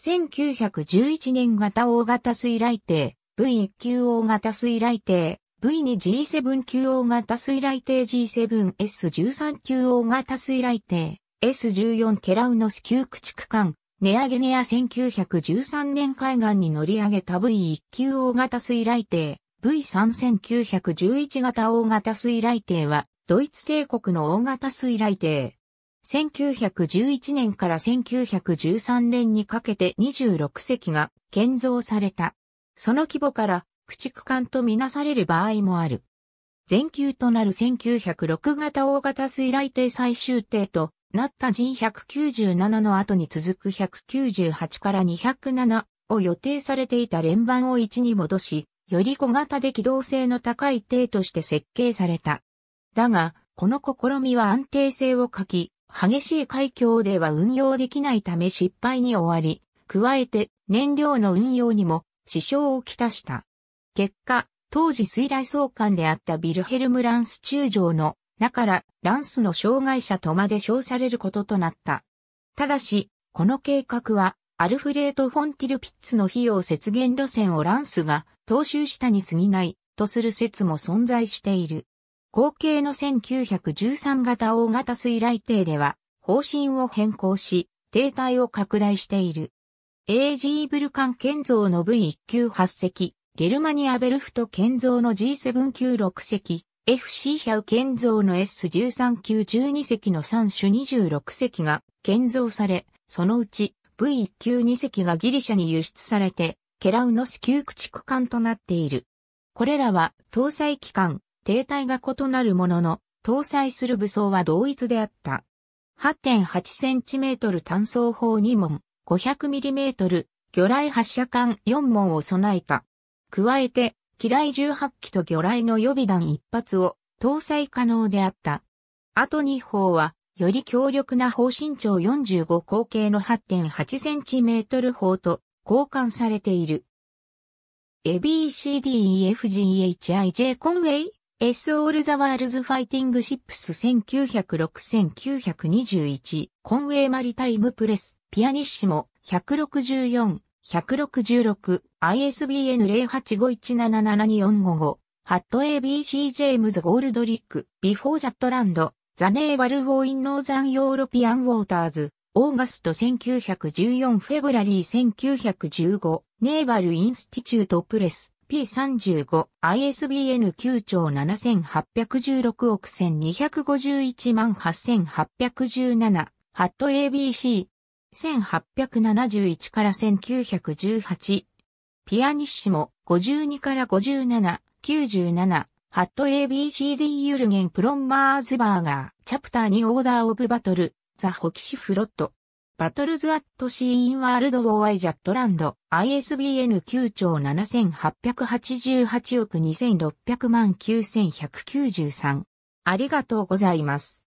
1911年型大型水雷艇、V1 級大型水雷艇、V2G7 級大型水雷艇 G7S13 級大型水雷艇、S14 ケラウノス級駆逐艦、ネアゲネア1913年海岸に乗り上げた V1 級大型水雷艇、V3911 型大型水雷艇は、ドイツ帝国の大型水雷艇、1911年から1913年にかけて26隻が建造された。その規模から駆逐艦とみなされる場合もある。全球となる1906型大型水雷艇最終艇となった人1 9 7の後に続く198から207を予定されていた連番を1に戻し、より小型で機動性の高い艇として設計された。だが、この試みは安定性を欠き、激しい海峡では運用できないため失敗に終わり、加えて燃料の運用にも支障をきたした。結果、当時水雷総監であったビルヘルム・ランス中将の中からランスの障害者とまで称されることとなった。ただし、この計画はアルフレート・フォンティルピッツの費用節減路線をランスが踏襲したに過ぎないとする説も存在している。後継の1913型大型水雷艇では、方針を変更し、停滞を拡大している。AG ブルカン建造の V1 級8隻、ゲルマニアベルフト建造の G7 級6隻、FC ヒャウ建造の S13 級12隻の3種26隻が建造され、そのうち V1 級2隻がギリシャに輸出されて、ケラウノス級駆逐艦となっている。これらは搭載機関、停滞が異なるものの、搭載する武装は同一であった。8.8cm 単装砲2門、500mm 魚雷発射管4門を備えた。加えて、機雷18機と魚雷の予備弾1発を搭載可能であった。あと2砲は、より強力な砲身長45口径の 8.8cm 砲と交換されている。ABCDEFGHIJ コンウェイ S. オール・ザ・ワールズ・ファイティング・シップス1906-1921コンウェイ・マリタイム・プレスピアニッシモ164 166 ISBN 0851777455ハット ABC ジェームズ・ゴールドリックビフォー・ジャットランドザ・ネーバル・フォー・イン・ノーザン・ヨーロピアン・ウォーターズオーガスト1914フェブラリー1915ネーバル・インスティチュート・プレス P35、ISBN 9兆7816億1251万8817、ハット ABC、1871から1918、ピアニッシモ、52から57、97、ハット ABCD ユルゲン・プロンマーズバーガー、チャプター2オーダーオブバトル、ザ・ホキシフロット。バトルズ・アット・シー・イン・ワールド・ウォー・アイ・ジャットランド、ISBN 9兆7888億2600万9193。ありがとうございます。